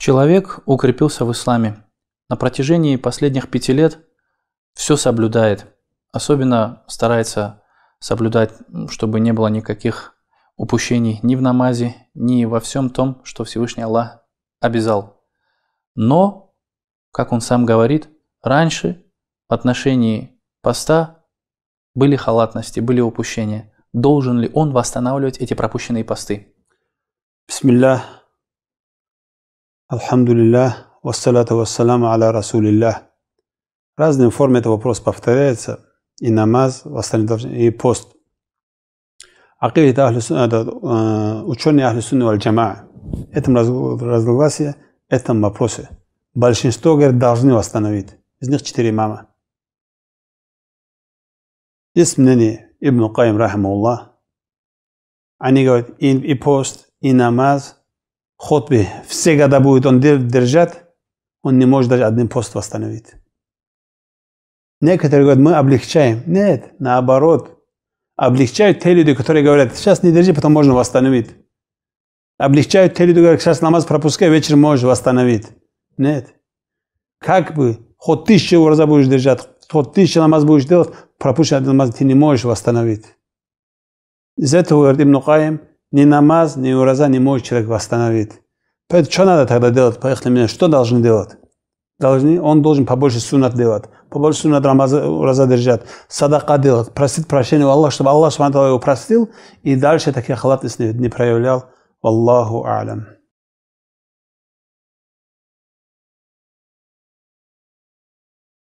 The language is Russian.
Человек укрепился в исламе. На протяжении последних пяти лет все соблюдает. Особенно старается соблюдать, чтобы не было никаких упущений ни в намазе, ни во всем том, что Всевышний Аллах обязал. Но, как он сам говорит, раньше в отношении поста были халатности, были упущения. Должен ли он восстанавливать эти пропущенные посты? Бисмиллах, Алхамдулиллах, вассалату вассаламу аля расулиллах. Разные формы этот вопрос повторяется. И намаз, и пост. Акида э, ученые Ахли Сунны валь Джамаа. Этом разногласии, этом вопросе. Большинство, говорят, должны восстановить. Из них четыре мама. Есть мнение Ибн Каим, рахмауллах. Они говорят, и, и пост, и намаз – хотбе, все года будет он держать, он не может даже одним пост восстановить. Некоторые говорят, мы облегчаем. Нет, наоборот. Облегчают те люди, которые говорят, сейчас не держи, потом можно восстановить. Облегчают те люди, которые говорят, сейчас намаз пропускай, вечер можешь восстановить. Нет. Как бы, хоть тысячу ураза будешь держать, хоть тысячу намаз будешь делать, пропущенный намаз ты не можешь восстановить. Из этого говорит Ибн Каим, ни намаз, ни ураза не может человек восстановить. Поэтому что надо тогда делать? Поехали меня. Что должны делать? Должны, он должен побольше суннат делать, побольше суннат рамаза, ураза держать, садака делать, просить прощения у Аллаха, чтобы Аллах его простил и дальше такие халатности не проявлял. Аллаху алям.